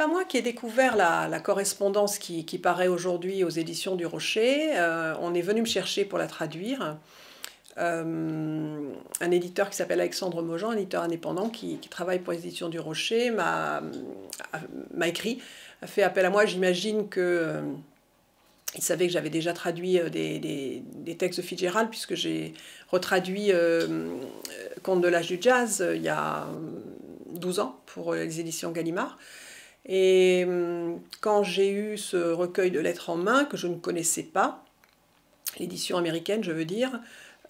pas moi qui ai découvert la, correspondance qui, paraît aujourd'hui aux éditions du Rocher. Euh, on est venu me chercher pour la traduire. Euh, un éditeur qui s'appelle Alexandre Mojan, éditeur indépendant qui, travaille pour les éditions du Rocher, m'a écrit, a fait appel à moi. J'imagine que euh, il savait que j'avais déjà traduit des, textes de Fitzgerald, puisque j'ai retraduit euh, de l'âge du jazz il y a 12 ans pour les éditions Gallimard. Et hum, quand j'ai eu ce recueil de lettres en main, que je ne connaissais pas, l'édition américaine, je veux dire,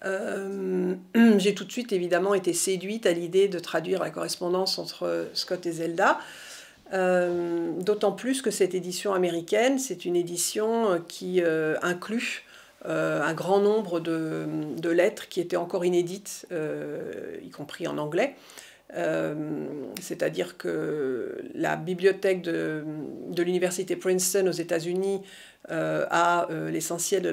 hum, j'ai tout de suite évidemment été séduite à l'idée de traduire la correspondance entre Scott et Zelda. Hum, d'autant plus que cette édition américaine, c'est une édition qui euh, inclut euh, un grand nombre de, lettres qui étaient encore inédites, euh, y compris en anglais. Euh, c'est-à-dire que la bibliothèque de, l'université Princeton aux États-Unis euh, a euh, l'essentiel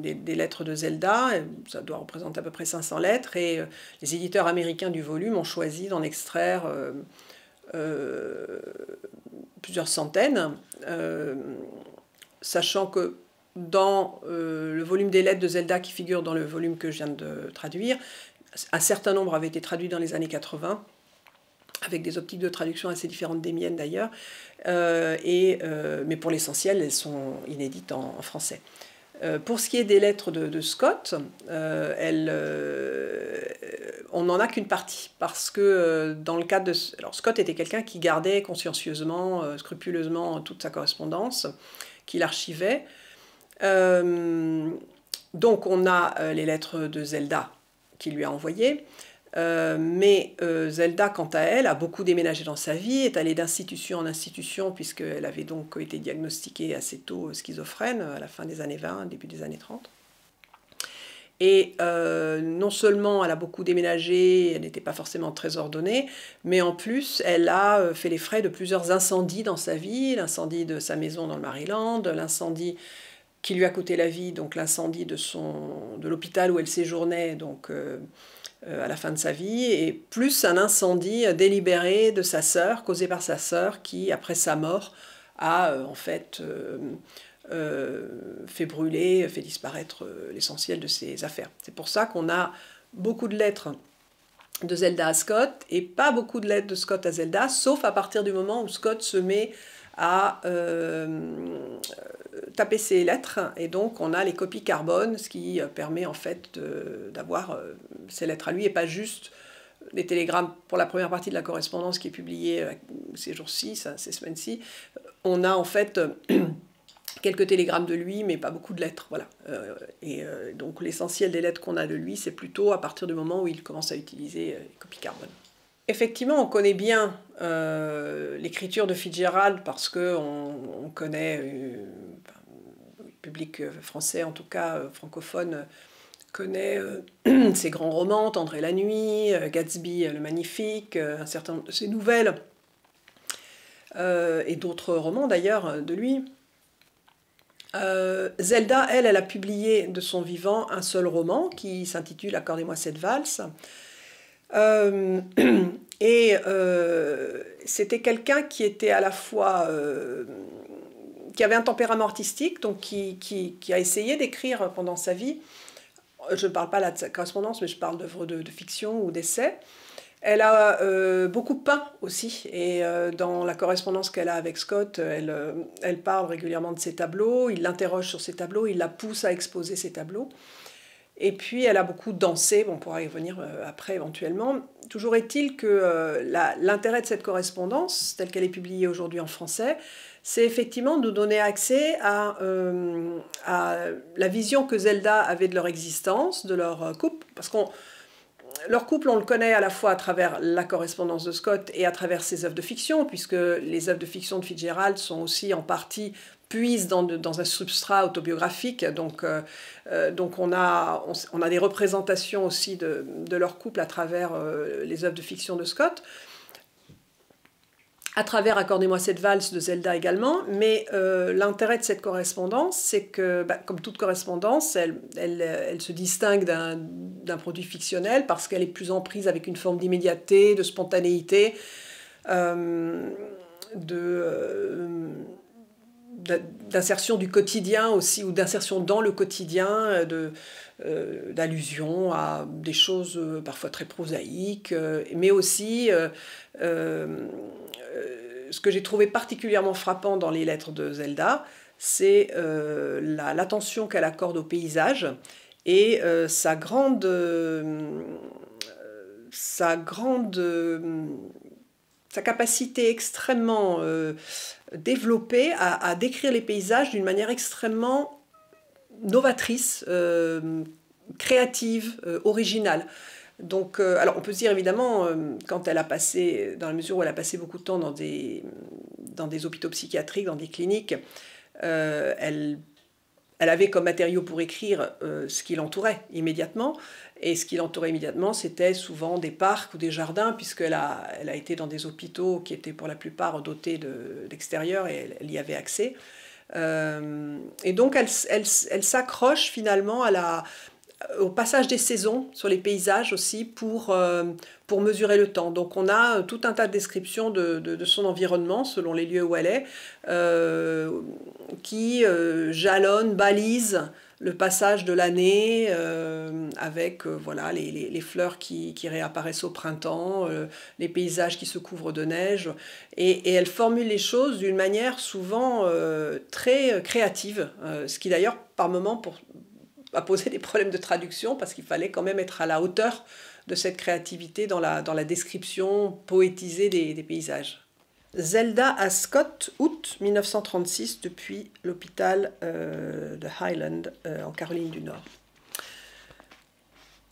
des, lettres de Zelda, ça doit représenter à peu près 500 lettres, et les éditeurs américains du volume ont choisi d'en extraire plusieurs centaines, sachant que dans le volume des lettres de Zelda qui figure dans le volume que je viens de traduire. Un certain nombre avait été traduit dans les années 80 avec des optiques de traduction assez différentes des miennes d'ailleurs, euh, euh, mais pour l'essentiel, elles sont inédites en, français. Euh, pour ce qui est des lettres de, Scott, on n'en a qu'une partie, parce que dans le cadre de... Alors Scott était quelqu'un qui gardait consciencieusement, scrupuleusement toute sa correspondance, qu'il archivait. donc on a les lettres de Zelda qu'il lui a envoyées. Euh, mais euh, Zelda, quant à elle, a beaucoup déménagé dans sa vie, est allée d'institution en institution, puisqu'elle avait donc été diagnostiquée assez tôt schizophrène, à la fin des années 20, début des années 30. Et euh, non seulement elle a beaucoup déménagé, elle n'était pas forcément très ordonnée, mais en plus elle a fait les frais de plusieurs incendies dans sa vie, l'incendie de sa maison dans le Maryland, l'incendie qui lui a coûté la vie, donc l'incendie de, son, de l'hôpital où elle séjournait, donc euh, à la fin de sa vie, et plus un incendie euh, délibéré de sa sœur, causé par sa sœur, qui, après sa mort, a euh, en fait fait brûler, fait disparaître l'essentiel de ses affaires. C'est pour ça qu'on a beaucoup de lettres de Zelda à Scott et pas beaucoup de lettres de Scott à Zelda, sauf à partir du moment où Scott se met à taper ces lettres et donc on a les copies carbone, ce qui euh, permet en fait d'avoir euh, ces lettres à lui et pas juste les télégrammes pour la première partie de la correspondance qui est publiée euh, ces jours-ci, ces semaines-ci. On a en fait quelques télégrammes de lui, mais pas beaucoup de lettres. Voilà. et donc l'essentiel des lettres qu'on a de lui, c'est plutôt à partir du moment où il commence à utiliser les copies carbone. Effectivement, on connaît bien l'écriture de Fitzgerald parce qu'on on connaît public euh, français, en tout cas euh, francophone, euh, connaît ses grands romans, tendré la nuit, Gatsby le magnifique, un certain ses nouvelles, et d'autres romans d'ailleurs de lui. Zelda, elle, elle a publié de son vivant un seul roman qui s'intitule Accordez-moi cette valse. et c'était quelqu'un qui était à la fois qui avait un tempérament artistique, donc qui, a essayé d'écrire pendant sa vie. Je ne parle pas de sa correspondance, mais je parle d'œuvres de, fiction ou d'essais. Elle a euh, beaucoup peint aussi, et euh, dans la correspondance qu'elle a avec Scott, elle, euh, elle, parle régulièrement de ses tableaux, il l'interroge sur ses tableaux, il la pousse à exposer ses tableaux. Et puis elle a beaucoup dansé, on pourra y revenir après éventuellement. Toujours est-il que l'intérêt de cette correspondance, telle qu'elle est publiée aujourd'hui en français, c'est effectivement de nous donner accès euh, à, la vision que Zelda avait de leur existence, de leur euh, couple, parce qu'on leur couple, on le connaît à la fois à travers la correspondance de Scott et à travers ses œuvres de fiction, puisque les œuvres de fiction de Fitzgerald sont aussi en partie puisent dans, un substrat autobiographique. Donc, euh, on, a, des représentations aussi de, leur couple à travers les œuvres de fiction de Scott à travers Accordez-moi cette valse de Zelda également. Mais euh, l'intérêt de cette correspondance, c'est que, bah, comme toute correspondance, elle, se distingue d'un produit fictionnel parce qu'elle est plus en prise avec une forme d'immédiateté, de spontanéité, euh, euh, d'insertion du quotidien aussi, ou d'insertion dans le quotidien, de, euh, d'allusion d'allusions à des choses euh, parfois très prosaïques, euh, mais aussi ce que j'ai trouvé particulièrement frappant dans les lettres de Zelda, c'est l'attention qu'elle accorde au paysage et sa grande... sa grande sa capacité extrêmement développée à, décrire les paysages d'une manière extrêmement novatrice, euh, créative, euh, originale. Donc, euh, alors on peut se dire évidemment, quand elle a passé, dans la mesure où elle a passé beaucoup de temps dans des, hôpitaux psychiatriques, dans des cliniques, elle, avait comme matériau pour écrire ce qui l'entourait immédiatement. Et ce qui l'entourait immédiatement, c'était souvent des parcs ou des jardins, puisqu'elle a, elle a été dans des hôpitaux qui étaient pour la plupart dotés d'extérieur et elle, y avait accès. Euh, et donc, elle, elle, elle s'accroche finalement à la, au passage des saisons sur les paysages aussi pour, euh, pour mesurer le temps. Donc on a tout un tas de descriptions de, de, son environnement selon les lieux où elle est, euh, qui jalonnent, balisent le passage de l'année euh, avec euh, voilà les, fleurs qui, réapparaissent au printemps, euh, les paysages qui se couvrent de neige. Et, elle formule les choses d'une manière souvent très créative, ce qui d'ailleurs par moments a posé des problèmes de traduction parce qu'il fallait quand même être à la hauteur de cette créativité dans la, description poétisée des paysages. Zelda à Scott, août 1936, depuis l'hôpital euh, de Highland euh, en Caroline du Nord.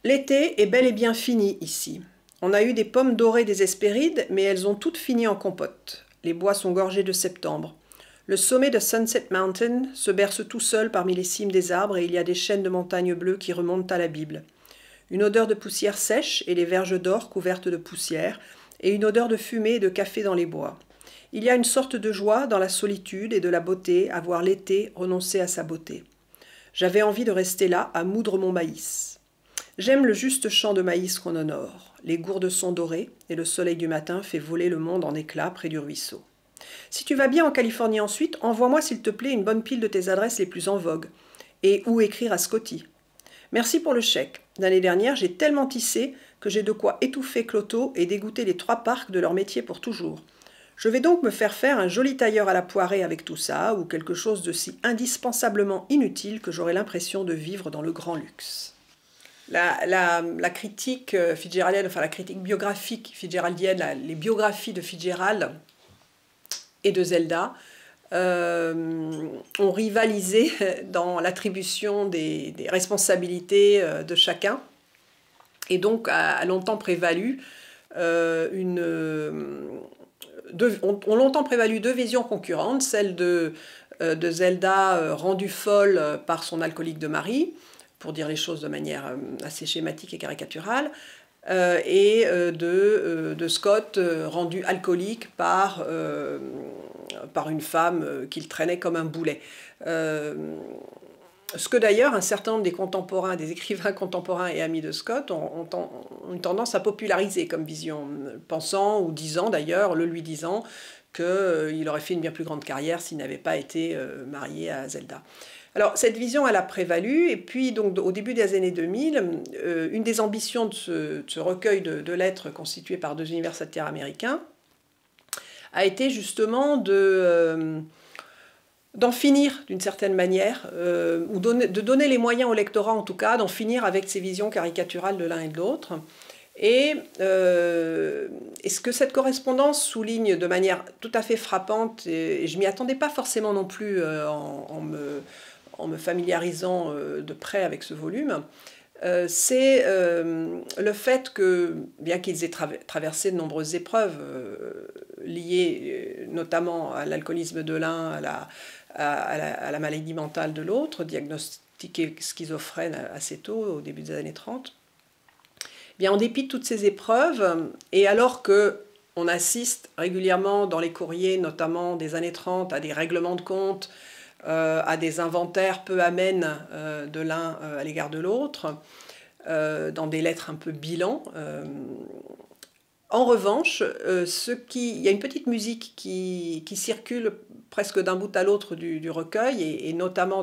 L'été est bel et bien fini ici. On a eu des pommes dorées des Hespérides, mais elles ont toutes fini en compote. Les bois sont gorgés de septembre. Le sommet de Sunset Mountain se berce tout seul parmi les cimes des arbres et il y a des chaînes de montagnes bleues qui remontent à la Bible. Une odeur de poussière sèche et les verges d'or couvertes de poussière, et une odeur de fumée et de café dans les bois. Il y a une sorte de joie dans la solitude et de la beauté à voir l'été renoncer à sa beauté. J'avais envie de rester là à moudre mon maïs. J'aime le juste champ de maïs qu'on honore. Les gourdes sont dorées et le soleil du matin fait voler le monde en éclats près du ruisseau. Si tu vas bien en Californie ensuite, envoie-moi s'il te plaît une bonne pile de tes adresses les plus en vogue et où écrire à Scotty. Merci pour le chèque. L'année dernière, j'ai tellement tissé que j'ai de quoi étouffer Cloto et dégoûter les trois parcs de leur métier pour toujours. Je vais donc me faire faire un joli tailleur à la poirée avec tout ça, ou quelque chose de si indispensablement inutile que j'aurai l'impression de vivre dans le grand luxe. La, critique euh, figéralienne, enfin la critique biographique figéralienne, les biographies de Fitzgerald et de Zelda euh, ont rivalisé dans l'attribution des, responsabilités euh, de chacun, et donc a, longtemps prévalu une on, longtemps prévalu deux visions concurrentes, celle de, euh, Zelda euh, rendue folle euh, par son alcoolique de mari, pour dire les choses de manière assez schématique et caricaturale, et de, de, Scott rendu alcoolique par, par une femme qu'il traînait comme un boulet. Ce que d'ailleurs un certain nombre des contemporains, des écrivains contemporains et amis de Scott ont, une tendance à populariser comme vision, pensant ou disant d'ailleurs, le lui disant, qu'il aurait fait une bien plus grande carrière s'il n'avait pas été euh, marié à Zelda. Alors cette vision, elle a prévalu, et puis donc au début des années 2000, euh, une des ambitions de ce, recueil de, de, lettres constitué par deux universitaires américains a été justement de euh, d'en finir d'une certaine manière, euh, ou de donner les moyens au lectorat en tout cas, d'en finir avec ces visions caricaturales de l'un et de l'autre. Et euh, est ce que cette correspondance souligne de manière tout à fait frappante, et, je m'y attendais pas forcément non plus euh, en, me, familiarisant de près avec ce volume, c'est le fait que, bien qu'ils aient traversé de nombreuses épreuves liées notamment à l'alcoolisme de l'un, à la, à, la, maladie mentale de l'autre, diagnostiqué schizophrène assez tôt, au début des années 30. Eh bien, en dépit de toutes ces épreuves, et alors que on assiste régulièrement dans les courriers, notamment des années 30, à des règlements de compte, euh, à des inventaires peu amènes euh, de l'un euh, à l'égard de l'autre, dans des lettres un peu bilan. En revanche, euh, ce qui, il y a une petite musique qui, circule presque d'un bout à l'autre du, recueil, et, notamment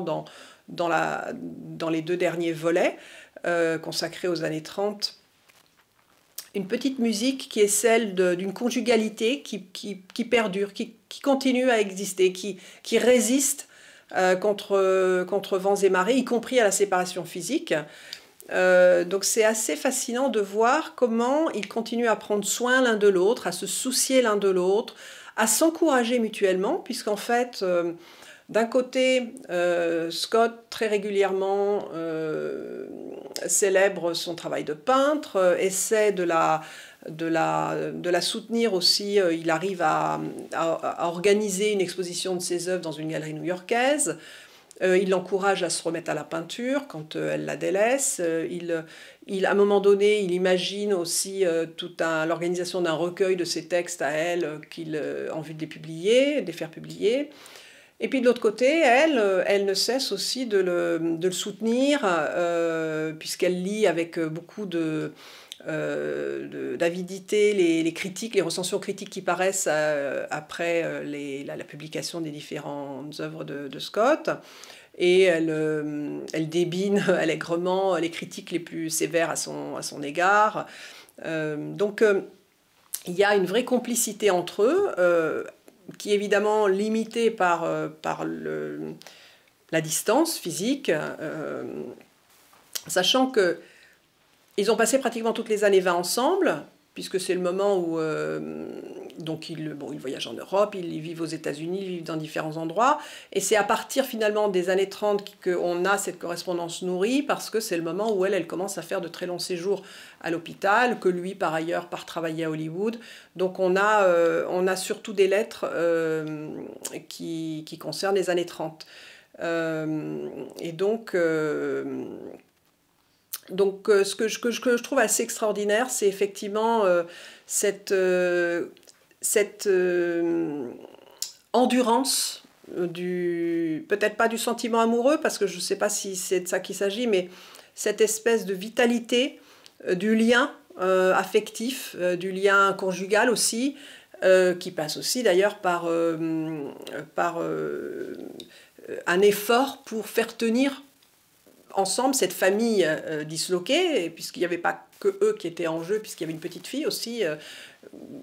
dans, les deux derniers volets euh, consacrés aux années 30. Une petite musique qui est celle d'une conjugalité qui, perdure, qui, continue à exister, qui, résiste euh, contre vents et marées, y compris à la séparation physique. Euh, donc c'est assez fascinant de voir comment ils continuent à prendre soin l'un de l'autre, à se soucier l'un de l'autre, à s'encourager mutuellement, puisqu'en fait, euh, d'un côté, euh, Scott très régulièrement célèbre son travail de peintre, essaie de la, de la, de la soutenir aussi, il arrive à, à organiser une exposition de ses œuvres dans une galerie new-yorkaise. Euh, il l'encourage à se remettre à la peinture quand euh, elle la délaisse. Euh, il, il, à un moment donné, il imagine aussi toute l'organisation d'un recueil de ses textes à elle qu'il, en vue de les publier, de les faire publier. Et puis de l'autre côté, elle, elle ne cesse aussi de le soutenir, puisqu'elle lit avec beaucoup de, euh, d'avidité les, critiques, les recensions critiques qui paraissent euh, après euh, les, la, publication des différentes œuvres de, Scott. Et elle, elle, débine allègrement les critiques les plus sévères à son, à son égard. donc il y a une vraie complicité entre eux, qui est évidemment limitée par, par le, la distance physique, sachant que ils ont passé pratiquement toutes les années 20 ensemble, puisque c'est le moment où euh, donc ils, bon, il voyagent en Europe, ils vivent aux États-Unis, ils vivent dans différents endroits. Et c'est à partir finalement des années 30 qu'on a cette correspondance nourrie, parce que c'est le moment où elle, elle commence à faire de très longs séjours à l'hôpital, que lui par ailleurs part travailler à Hollywood. Donc on a, euh, on a surtout des lettres euh, qui, qui, concernent les années 30. et donc donc euh, ce que je, trouve assez extraordinaire, c'est effectivement euh, cette, euh, endurance du peut-être pas du sentiment amoureux parce que je ne sais pas si c'est de ça qu'il s'agit mais cette espèce de vitalité du lien affectif du lien conjugal aussi qui passe aussi d'ailleurs par, par un effort pour faire tenir ensemble cette famille euh, euh, disloquée, puisqu'il n'y avait pas que eux qui étaient en jeu, puisqu'il y avait une petite fille aussi euh,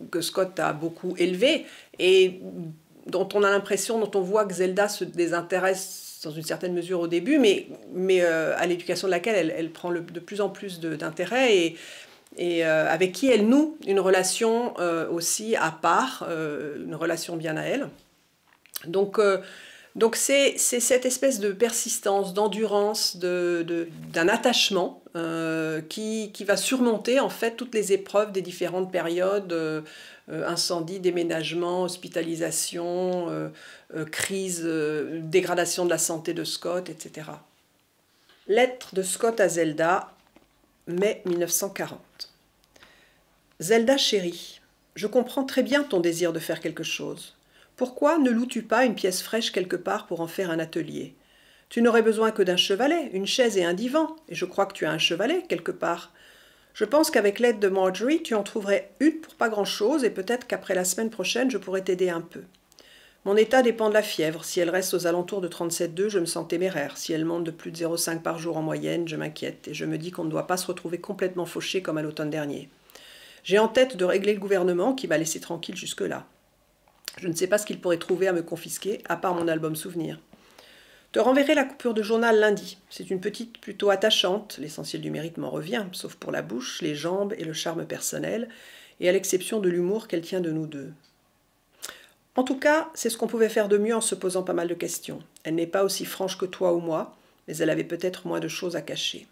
que Scott a beaucoup élevée et dont on a l'impression, dont on voit que Zelda se désintéresse dans une certaine mesure au début, mais, mais à l'éducation de laquelle elle, elle prend de plus en plus d'intérêt et, et avec qui elle noue une relation aussi à part, une relation bien à elle. Donc donc c'est cette espèce de persistance, d'endurance, d'un attachement euh, qui, va surmonter en fait toutes les épreuves des différentes périodes, euh, euh, incendie, déménagement, hospitalisation, crise, dégradation de la santé de Scott, etc. Lettre de Scott à Zelda, mai 1940. Zelda chérie, je comprends très bien ton désir de faire quelque chose. Pourquoi ne loues-tu pas une pièce fraîche quelque part pour en faire un atelier Tu n'aurais besoin que d'un chevalet, une chaise et un divan, et je crois que tu as un chevalet quelque part. Je pense qu'avec l'aide de Marjorie, tu en trouverais une pour pas grand-chose, et peut-être qu'après la semaine prochaine, je pourrais t'aider un peu. Mon état dépend de la fièvre. Si elle reste aux alentours de 37,2, je me sens téméraire. Si elle monte de plus de 0,5 par jour en moyenne, je m'inquiète et je me dis qu'on ne doit pas se retrouver complètement fauché comme à l'automne dernier. J'ai en tête de régler le gouvernement qui m'a laissé tranquille jusque-là. Je ne sais pas ce qu'il pourrait trouver à me confisquer, à part mon album souvenir. Te renverrai la coupure de journal lundi. C'est une petite plutôt attachante, l'essentiel du mérite m'en revient, sauf pour la bouche, les jambes et le charme personnel, et à l'exception de l'humour qu'elle tient de nous deux. En tout cas, c'est ce qu'on pouvait faire de mieux en se posant pas mal de questions. Elle n'est pas aussi franche que toi ou moi, mais elle avait peut-être moins de choses à cacher.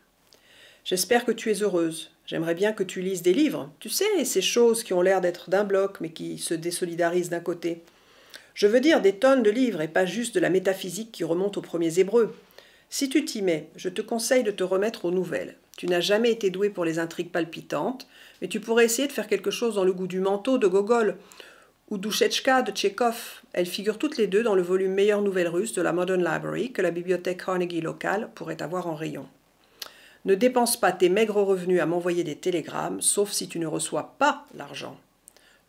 J'espère que tu es heureuse. J'aimerais bien que tu lises des livres, tu sais, ces choses qui ont l'air d'être d'un bloc mais qui se désolidarisent d'un côté. Je veux dire des tonnes de livres et pas juste de la métaphysique qui remonte aux premiers Hébreux. Si tu t'y mets, je te conseille de te remettre aux nouvelles. Tu n'as jamais été doué pour les intrigues palpitantes, mais tu pourrais essayer de faire quelque chose dans le goût du manteau de Gogol ou Douchetchka de Tchekhov. Elles figurent toutes les deux dans le volume Meilleures nouvelles russes de la Modern Library que la bibliothèque Carnegie locale pourrait avoir en rayon. Ne dépense pas tes maigres revenus à m'envoyer des télégrammes, sauf si tu ne reçois pas l'argent.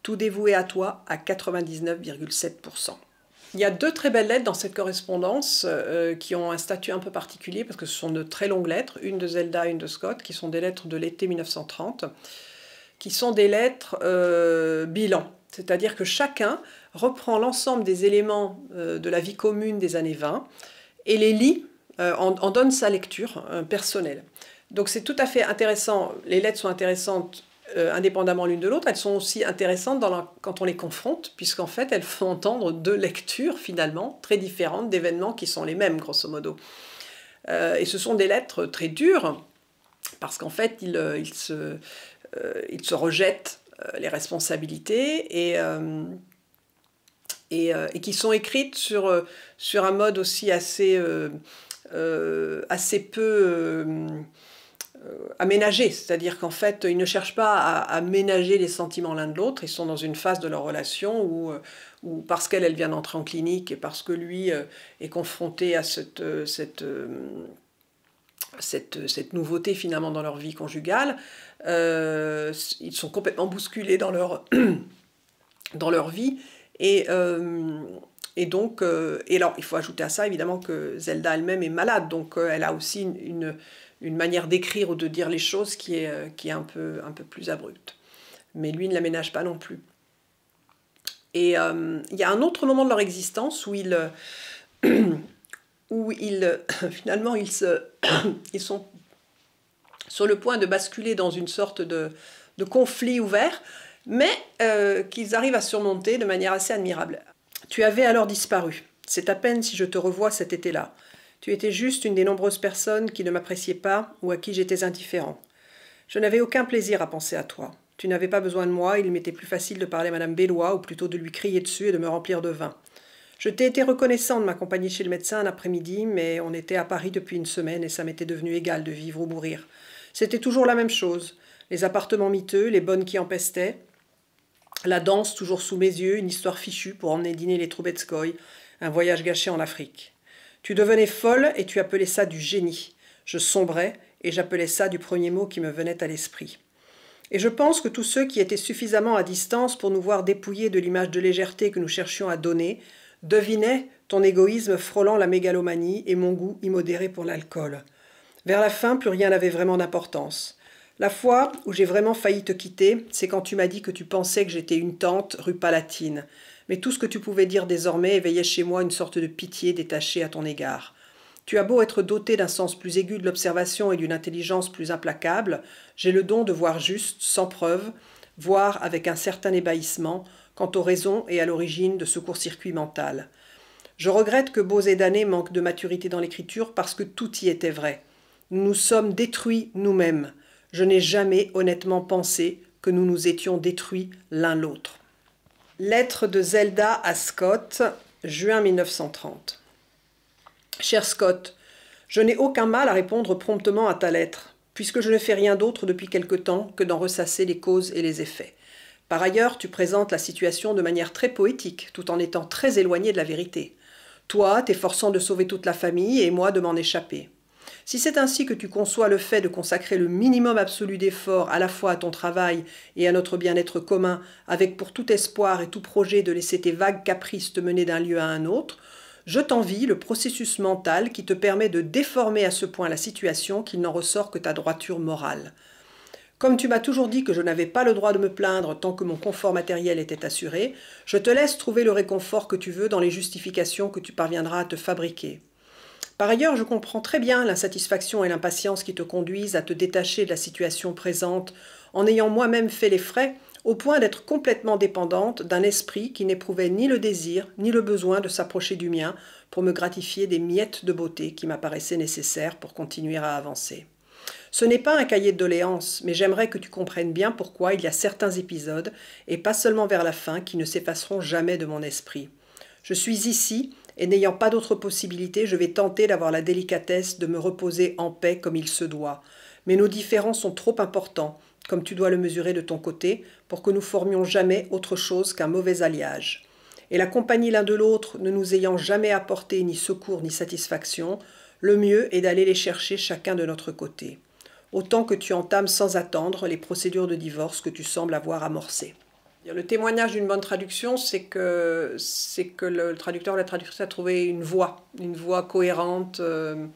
Tout dévoué à toi à 99,7%. Il y a deux très belles lettres dans cette correspondance euh, euh, qui ont un statut un peu particulier parce que ce sont de très longues lettres, une de Zelda, une de Scott, qui sont des lettres de l'été 1930, qui sont des lettres euh, bilan. C'est-à-dire que chacun reprend l'ensemble des éléments de la vie commune des années 20 et les lit, en, donne sa lecture personnelle. Donc c'est tout à fait intéressant. Les lettres sont intéressantes euh, indépendamment l'une de l'autre. Elles sont aussi intéressantes dans quand on les confronte, puisqu'en fait elles font entendre deux lectures finalement très différentes d'événements qui sont les mêmes, grosso modo. Euh, et ce sont des lettres très dures, parce qu'en fait ils, euh, ils, se, ils, se, rejettent les responsabilités et, et, et, qui sont écrites sur, sur un mode aussi assez, assez peu euh, aménagés, c'est-à-dire qu'en fait, ils ne cherchent pas à, ménager les sentiments l'un de l'autre, ils sont dans une phase de leur relation où, euh, parce qu'elle, elle vient d'entrer en clinique et parce que lui euh, est confronté à cette, cette, cette, cette nouveauté finalement dans leur vie conjugale, ils sont complètement bousculés dans leur, dans leur vie et... et donc, et alors, il faut ajouter à ça évidemment que Zelda elle-même est malade, donc elle a aussi une, une manière d'écrire ou de dire les choses euh, qui est, un, peu, un peu plus abrupte. Mais lui ne l'aménage pas non plus. Et euh, il y a un autre moment de leur existence où euh, ils, où finalement, ils, sont sur le point de basculer dans une sorte de, conflit ouvert, mais qu'ils arrivent à surmonter de manière assez admirable. Tu avais alors disparu. C'est à peine si je te revois cet été-là. Tu étais juste une des nombreuses personnes qui ne m'appréciaient pas ou à qui j'étais indifférent. Je n'avais aucun plaisir à penser à toi. Tu n'avais pas besoin de moi, il m'était plus facile de parler à Madame Bellois, ou plutôt de lui crier dessus et de me remplir de vin. Je t'ai été reconnaissant de m'accompagner chez le médecin un après-midi, mais on était à Paris depuis une semaine et ça m'était devenu égal de vivre ou mourir. C'était toujours la même chose. Les appartements miteux, les bonnes qui empestaient, la danse toujours sous mes yeux, une histoire fichue pour emmener dîner les Troubetskoy, un voyage gâché en Afrique. Tu devenais folle et tu appelais ça du génie. Je sombrais et j'appelais ça du premier mot qui me venait à l'esprit. Et je pense que tous ceux qui étaient suffisamment à distance pour nous voir dépouillés de l'image de légèreté que nous cherchions à donner, devinaient ton égoïsme frôlant la mégalomanie et mon goût immodéré pour l'alcool. Vers la fin, plus rien n'avait vraiment d'importance. La fois où j'ai vraiment failli te quitter, c'est quand tu m'as dit que tu pensais que j'étais une tante rue Palatine mais tout ce que tu pouvais dire désormais éveillait chez moi une sorte de pitié détachée à ton égard. Tu as beau être doté d'un sens plus aigu de l'observation et d'une intelligence plus implacable, j'ai le don de voir juste, sans preuve, voir avec un certain ébahissement quant aux raisons et à l'origine de ce court-circuit mental. Je regrette que Beaux et Danet manquent de maturité dans l'écriture parce que tout y était vrai. Nous nous sommes détruits nous-mêmes. Je n'ai jamais honnêtement pensé que nous nous étions détruits l'un l'autre. Lettre de Zelda à Scott, juin 1930. Cher Scott, je n'ai aucun mal à répondre promptement à ta lettre, puisque je ne fais rien d'autre depuis quelque temps que d'en ressasser les causes et les effets. Par ailleurs, tu présentes la situation de manière très poétique, tout en étant très éloigné de la vérité. Toi, t'efforçant de sauver toute la famille, et moi de m'en échapper. Si c'est ainsi que tu conçois le fait de consacrer le minimum absolu d'effort à la fois à ton travail et à notre bien-être commun, avec pour tout espoir et tout projet de laisser tes vagues caprices te mener d'un lieu à un autre, je t'envie le processus mental qui te permet de déformer à ce point la situation qu'il n'en ressort que ta droiture morale. Comme tu m'as toujours dit que je n'avais pas le droit de me plaindre tant que mon confort matériel était assuré, je te laisse trouver le réconfort que tu veux dans les justifications que tu parviendras à te fabriquer. Par ailleurs, je comprends très bien l'insatisfaction et l'impatience qui te conduisent à te détacher de la situation présente en ayant moi-même fait les frais au point d'être complètement dépendante d'un esprit qui n'éprouvait ni le désir ni le besoin de s'approcher du mien pour me gratifier des miettes de beauté qui m'apparaissaient nécessaires pour continuer à avancer. Ce n'est pas un cahier de doléances, mais j'aimerais que tu comprennes bien pourquoi il y a certains épisodes, et pas seulement vers la fin, qui ne s'effaceront jamais de mon esprit. Je suis ici et n'ayant pas d'autre possibilité, je vais tenter d'avoir la délicatesse de me reposer en paix comme il se doit. Mais nos différends sont trop importants, comme tu dois le mesurer de ton côté, pour que nous formions jamais autre chose qu'un mauvais alliage. Et la compagnie l'un de l'autre ne nous ayant jamais apporté ni secours ni satisfaction, le mieux est d'aller les chercher chacun de notre côté. Autant que tu entames sans attendre les procédures de divorce que tu sembles avoir amorcées. Le témoignage d'une bonne traduction, c'est que, c'est que le traducteur ou la traductrice a trouvé une voix, une voix cohérente euh,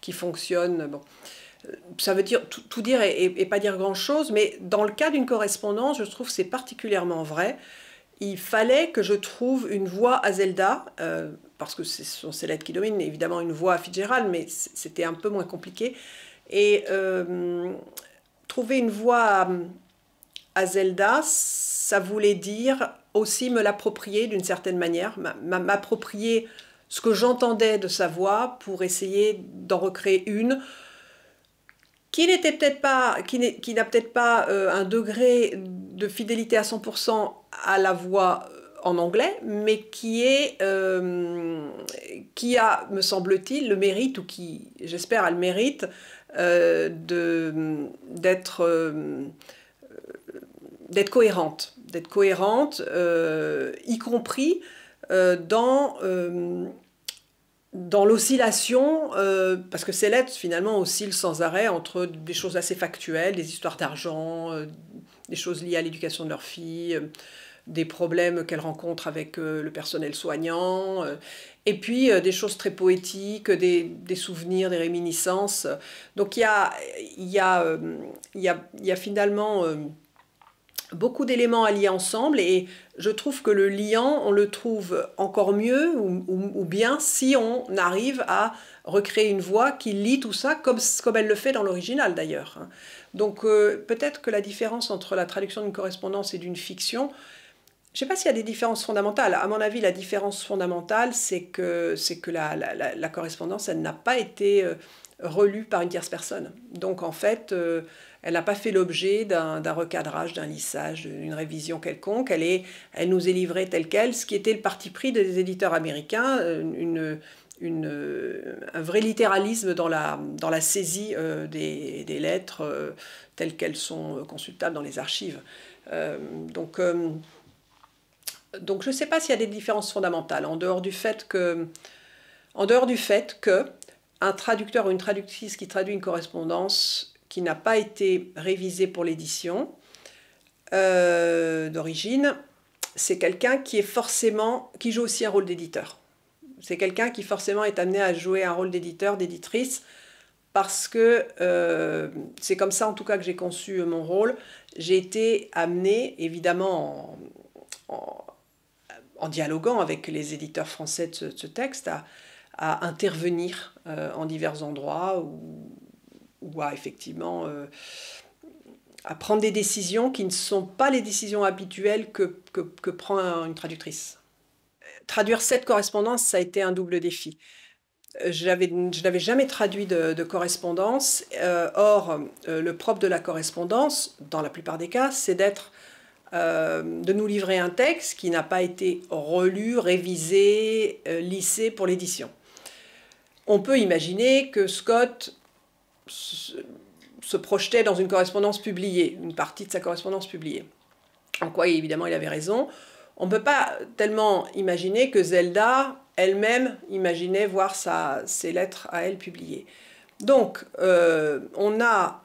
qui fonctionne. Bon. Ça veut dire tout, dire et, pas dire grand-chose, mais dans le cas d'une correspondance, je trouve que c'est particulièrement vrai. Il fallait que je trouve une voix à Zelda, euh, parce que c'est son lettres qui dominent, évidemment une voix à Fitzgerald, mais c'était un peu moins compliqué. Et euh, trouver une voix à, à Zelda, ça voulait dire aussi me l'approprier d'une certaine manière, m'approprier ce que j'entendais de sa voix pour essayer d'en recréer une qui n'était peut-être pas, qui n'a peut-être pas euh, un degré de fidélité à 100% à la voix euh, en anglais, mais qui est, euh, qui a, me semble-t-il, le mérite ou qui, j'espère, a le mérite de d'être d'être cohérente, d'être cohérente, euh, y compris euh, dans, euh, dans l'oscillation, parce que ces lettres finalement oscillent sans arrêt entre des choses assez factuelles, des histoires d'argent, des choses liées à l'éducation de leur fille, des problèmes qu'elles rencontrent avec le personnel soignant, et puis des choses très poétiques, des, souvenirs, des réminiscences. Donc il y a, a, y a finalement beaucoup d'éléments à lier ensemble et je trouve que le liant, on le trouve encore mieux ou, bien si on arrive à recréer une voix qui lit tout ça comme, comme elle le fait dans l'original d'ailleurs. Hein. Donc euh, peut-être que la différence entre la traduction d'une correspondance et d'une fiction, je ne sais pas s'il y a des différences fondamentales. À mon avis, la différence fondamentale, c'est que, c'est que la, la, correspondance, elle n'a pas été... Euh, relue par une tierce personne. Donc en fait, euh, elle n'a pas fait l'objet d'un recadrage, d'un lissage, d'une révision quelconque. Elle, est, elle nous est livrée telle qu'elle, ce qui était le parti pris des éditeurs américains, euh, une, euh, un vrai littéralisme dans la, dans la saisie des, lettres telles qu'elles sont consultables dans les archives. donc, donc je ne sais pas s'il y a des différences fondamentales, en dehors du fait que... En dehors du fait que un traducteur ou une traductrice qui traduit une correspondance qui n'a pas été révisée pour l'édition euh, d'origine, c'est quelqu'un qui est forcément, qui joue aussi un rôle d'éditeur. C'est quelqu'un qui forcément est amené à jouer un rôle d'éditeur, d'éditrice, parce que euh, c'est comme ça en tout cas que j'ai conçu euh, mon rôle. J'ai été amené, évidemment, en, dialoguant avec les éditeurs français de ce, de ce texte, à, à intervenir euh, en divers endroits ou, à effectivement euh, à prendre des décisions qui ne sont pas les décisions habituelles que, que, prend une traductrice. Traduire cette correspondance, ça a été un double défi. Euh, je n'avais jamais traduit de, correspondance. or, le propre de la correspondance, dans la plupart des cas, c'est d'être, de nous livrer un texte qui n'a pas été relu, révisé, lissé pour l'édition on peut imaginer que Scott se projetait dans une correspondance publiée, une partie de sa correspondance publiée. En quoi, évidemment, il avait raison. On ne peut pas tellement imaginer que Zelda elle-même imaginait voir ses lettres à elle publiées. Donc, euh, on a,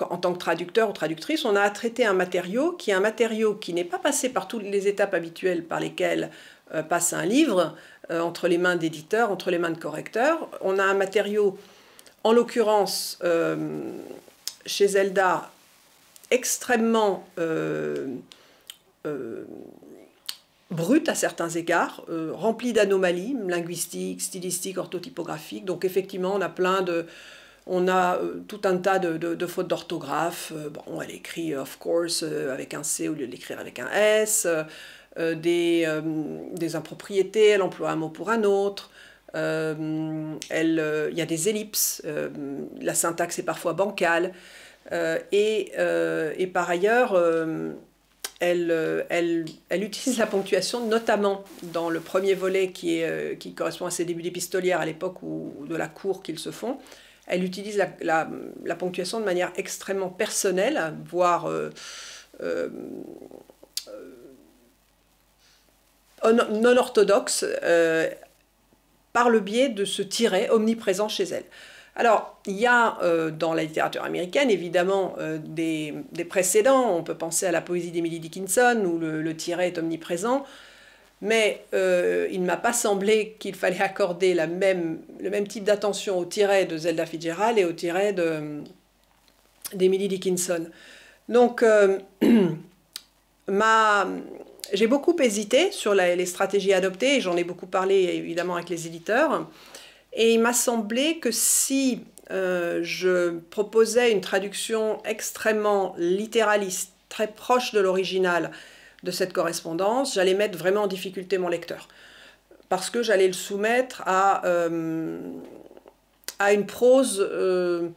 en tant que traducteur ou traductrice, on a traité un matériau qui est un matériau qui n'est pas passé par toutes les étapes habituelles par lesquelles euh, passe un livre euh, entre les mains d'éditeurs, entre les mains de correcteurs. On a un matériau, en l'occurrence, euh, chez Zelda, extrêmement brut à certains égards, rempli d'anomalies linguistiques, stylistiques, orthotypographiques. Donc effectivement, on a plein de... On a tout un tas de, fautes d'orthographe. bon, elle écrit of course avec un C au lieu de l'écrire avec un S. Euh, des, euh, des, impropriétés, elle emploie un mot pour un autre. Euh, elle, il y a des ellipses, la syntaxe est parfois bancale, et, par ailleurs, elle, elle, utilise la ponctuation notamment dans le premier volet qui, est, qui correspond à ses débuts d'épistolière à l'époque ou de la cour qu'ils se font. Elle utilise la, ponctuation de manière extrêmement personnelle, voire non orthodoxe euh, par le biais de ce tiret omniprésent chez elle Alors, il y a euh, dans la littérature américaine évidemment euh, des, précédents, on peut penser à la poésie d'Emily Dickinson où le, tiré est omniprésent, mais il ne m'a pas semblé qu'il fallait accorder la même, le même type d'attention au tiré de Zelda Fitzgerald et au tiret d'Emily Dickinson. Donc, ma, j'ai beaucoup hésité sur les stratégies adoptées, et j'en ai beaucoup parlé évidemment avec les éditeurs, et il m'a semblé que si euh, je proposais une traduction extrêmement littéraliste, très proche de l'original de cette correspondance, j'allais mettre vraiment en difficulté mon lecteur, parce que j'allais le soumettre à, euh, à une prose... Euh,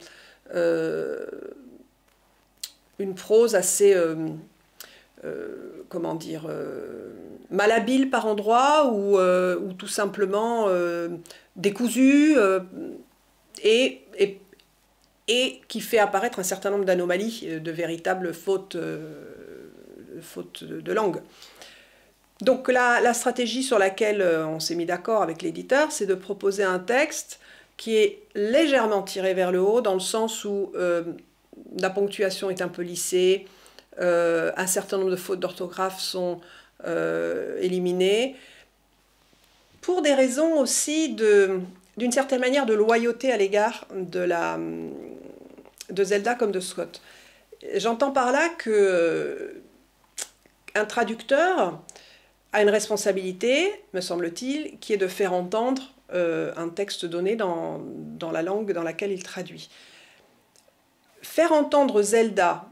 une prose assez euh, comment dire, euh, malhabile par endroits euh, ou, tout simplement décousu et, qui fait apparaître un certain nombre d'anomalies, de véritables fautes, de langue. Donc la, la stratégie sur laquelle on s'est mis d'accord avec l'éditeur, c'est de proposer un texte qui est légèrement tiré vers le haut, dans le sens où la ponctuation est un peu lissée, euh, un certain nombre de fautes d'orthographe sont euh, éliminées, pour des raisons aussi de, d'une certaine manière de loyauté à l'égard de, la, de Zelda comme de Scott. J'entends par là que euh, un traducteur a une responsabilité, me semble-t-il, qui est de faire entendre un texte donné dans, dans, la langue dans laquelle il traduit. Faire entendre Zelda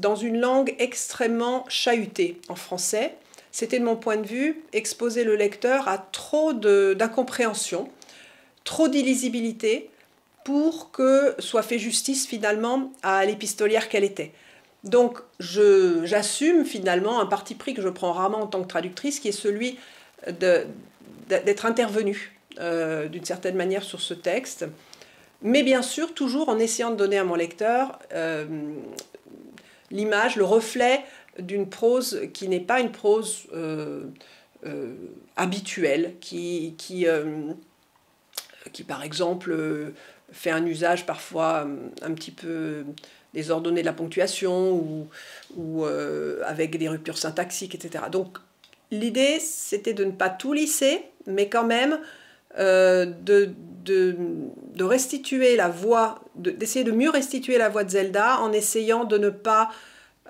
dans une langue extrêmement chahutée en français. C'était de mon point de vue exposer le lecteur à trop d'incompréhension, trop d'illisibilité pour que soit fait justice finalement à l'épistolière qu'elle était. Donc j'assume finalement un parti pris que je prends rarement en tant que traductrice, qui est celui d'être intervenue euh, d'une certaine manière sur ce texte, mais bien sûr toujours en essayant de donner à mon lecteur euh, l'image, le reflet d'une prose qui n'est pas une prose euh, euh, habituelle, qui, qui, euh, qui par exemple fait un usage parfois un petit peu désordonné de la ponctuation ou, ou avec des ruptures syntaxiques, etc. Donc l'idée, c'était de ne pas tout lisser, mais quand même de de, restituer la d'essayer de, mieux restituer la voix de Zelda en essayant de ne pas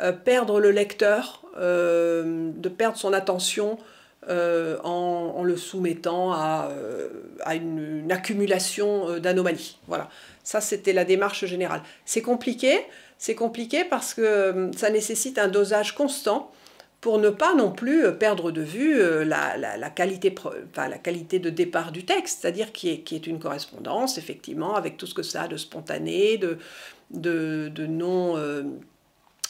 euh, perdre le lecteur, euh, de perdre son attention euh, en, le soumettant à, une, accumulation d'anomalies. Voilà, ça c'était la démarche générale. C'est compliqué, c'est compliqué parce que ça nécessite un dosage constant pour ne pas non plus euh, perdre de vue euh, la, qualité, enfin, la qualité de départ du texte, c'est-à-dire qui est, qui est une correspondance, effectivement, avec tout ce que ça a de spontané, de, de, de non... Euh,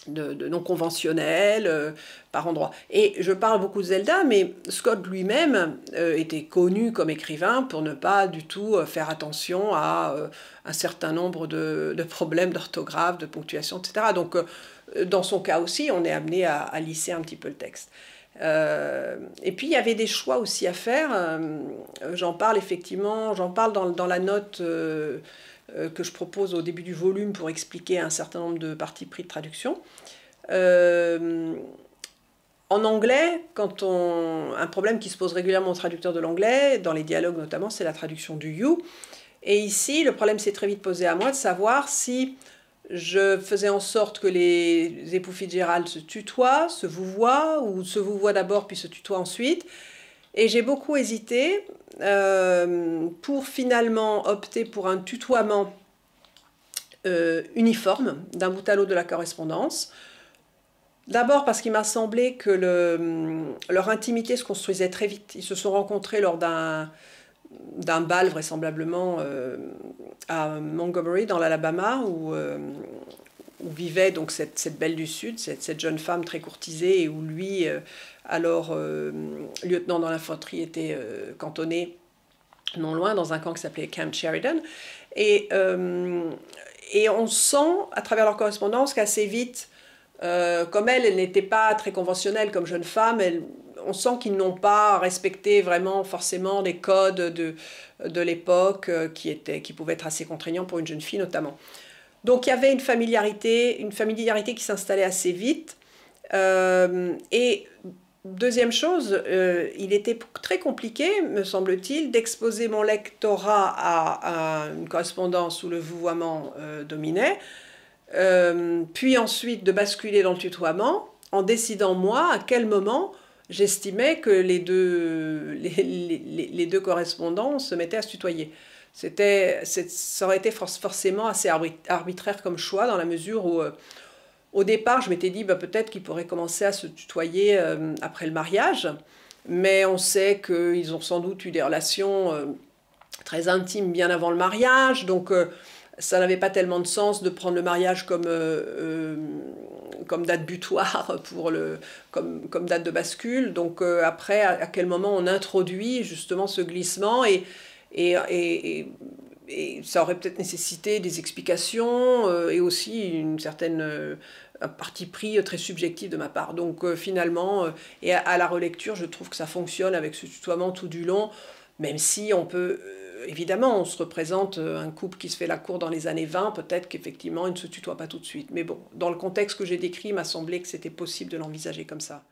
de, non conventionnel euh, par endroits. Et je parle beaucoup de Zelda, mais Scott lui-même euh, était connu comme écrivain pour ne pas du tout euh, faire attention à un certain nombre de, problèmes d'orthographe, de ponctuation, etc. Donc dans son cas aussi, on est amené à, lisser un petit peu le texte. et puis il y avait des choix aussi à faire. j'en parle effectivement, j'en parle dans la note euh, que je propose au début du volume pour expliquer un certain nombre de parties pris de traduction. Euh, en anglais, quand on, un problème qui se pose régulièrement aux traducteurs de l'anglais, dans les dialogues notamment, c'est la traduction du you. Et ici, le problème s'est très vite posé à moi de savoir si je faisais en sorte que les époux Fitzgerald se tutoient, se vouvoient, ou se vouvoient d'abord puis se tutoient ensuite. Et j'ai beaucoup hésité euh, pour finalement opter pour un tutoiement euh, uniforme d'un bout à l'autre de la correspondance. D'abord parce qu'il m'a semblé que hum, leur intimité se construisait très vite. Ils se sont rencontrés lors d'un d'un bal vraisemblablement euh, à Montgomery dans l'Alabama où où vivait donc cette, cette, belle du Sud, cette, cette, jeune femme très courtisée, et où lui, euh, alors euh, lieutenant dans l'infanterie, était euh, cantonné non loin dans un camp qui s'appelait Camp Sheridan. Et, et on sent, à travers leur correspondance, qu'assez vite, comme elle, elle n'était pas très conventionnelle comme jeune femme, on sent qu'ils n'ont pas respecté vraiment forcément les codes de, de l'époque qui, qui pouvaient être assez contraignants pour une jeune fille notamment. Donc il y avait une familiarité, une familiarité qui s'installait assez vite. Euh, et deuxième chose, euh, il était très compliqué, me semble-t-il, d'exposer mon lectorat à, une correspondance où le vouvoiement euh, dominait, puis ensuite de basculer dans le tutoiement, en décidant moi à quel moment j'estimais que les deux, les deux correspondants se mettaient à se tutoyer. C'était, ça aurait été forcément assez arbitraire comme choix dans la mesure où, euh, au départ, je m'étais dit bah, peut-être qu'ils pourraient commencer à se tutoyer euh, après le mariage, mais on sait qu'ils ont sans doute eu des relations euh, très intimes bien avant le mariage, donc ça n'avait pas tellement de sens de prendre le mariage comme, comme date butoir, pour le, comme, date de bascule. Donc après, à, à quel moment on introduit justement ce glissement et et, et, ça aurait peut-être nécessité des explications euh, et aussi une certaine, partie euh, un parti pris très subjectif de ma part. Donc euh, finalement, et à, la relecture, je trouve que ça fonctionne avec ce tutoiement tout du long, même si on peut évidemment, on se représente un couple qui se fait la cour dans les années 20, peut-être qu'effectivement, il ne se tutoie pas tout de suite. Mais bon, dans le contexte que j'ai décrit, il m'a semblé que c'était possible de l'envisager comme ça.